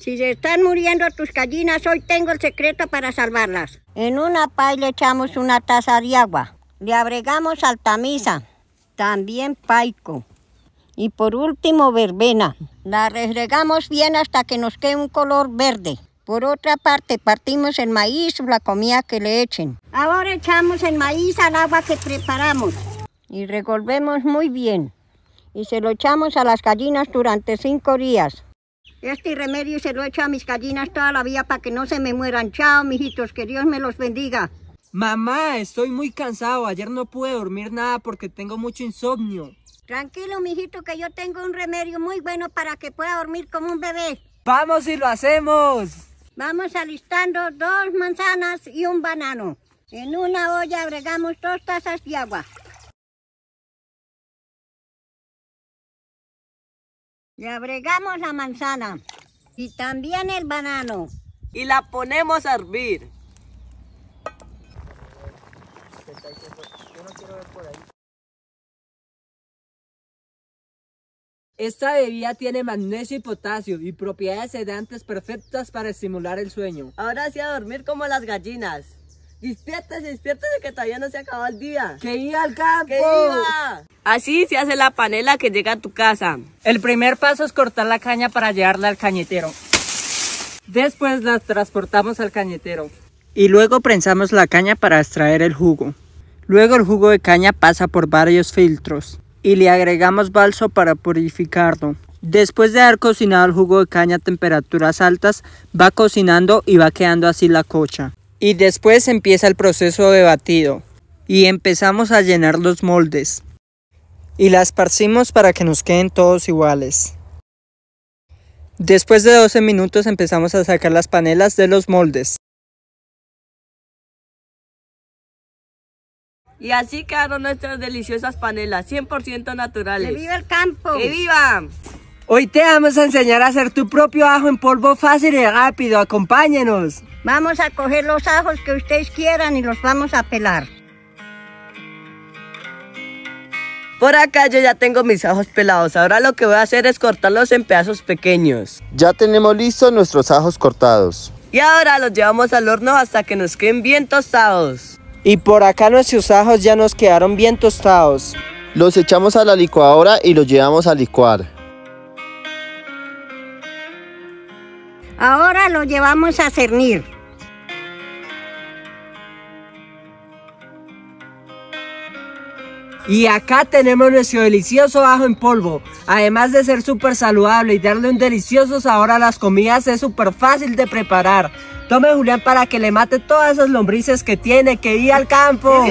Si se están muriendo tus gallinas, hoy tengo el secreto para salvarlas. En una paila echamos una taza de agua. Le agregamos altamisa, también paico. Y por último, verbena. La regregamos bien hasta que nos quede un color verde. Por otra parte, partimos el maíz la comida que le echen. Ahora echamos el maíz al agua que preparamos. Y revolvemos muy bien. Y se lo echamos a las gallinas durante cinco días. Este remedio se lo he echo a mis gallinas toda la vida para que no se me mueran. Chao, mijitos, que Dios me los bendiga. Mamá, estoy muy cansado. Ayer no pude dormir nada porque tengo mucho insomnio. Tranquilo, mijito, que yo tengo un remedio muy bueno para que pueda dormir como un bebé. ¡Vamos y lo hacemos! Vamos alistando dos manzanas y un banano. En una olla agregamos dos tazas de agua. Le agregamos la manzana y también el banano. Y la ponemos a hervir. Esta bebida tiene magnesio y potasio y propiedades sedantes perfectas para estimular el sueño. Ahora sí a dormir como las gallinas. Despiértese, despiértese que todavía no se acabó el día. ¡Que iba al campo! ¡Que iba! Así se hace la panela que llega a tu casa. El primer paso es cortar la caña para llevarla al cañetero. Después la transportamos al cañetero. Y luego prensamos la caña para extraer el jugo. Luego el jugo de caña pasa por varios filtros y le agregamos balso para purificarlo. Después de haber cocinado el jugo de caña a temperaturas altas, va cocinando y va quedando así la cocha y después empieza el proceso de batido y empezamos a llenar los moldes y las parcimos para que nos queden todos iguales. Después de 12 minutos empezamos a sacar las panelas de los moldes. Y así quedaron nuestras deliciosas panelas, 100% naturales. ¡Que viva el campo! ¡Que viva! Hoy te vamos a enseñar a hacer tu propio ajo en polvo fácil y rápido. Acompáñenos. Vamos a coger los ajos que ustedes quieran y los vamos a pelar. Por acá yo ya tengo mis ajos pelados. Ahora lo que voy a hacer es cortarlos en pedazos pequeños. Ya tenemos listos nuestros ajos cortados. Y ahora los llevamos al horno hasta que nos queden bien tostados. Y por acá nuestros ajos ya nos quedaron bien tostados. Los echamos a la licuadora y los llevamos a licuar. Ahora lo llevamos a cernir. Y acá tenemos nuestro delicioso ajo en polvo. Además de ser súper saludable y darle un delicioso sabor a las comidas, es súper fácil de preparar. Tome Julián para que le mate todas esas lombrices que tiene. ¡Que ir al campo!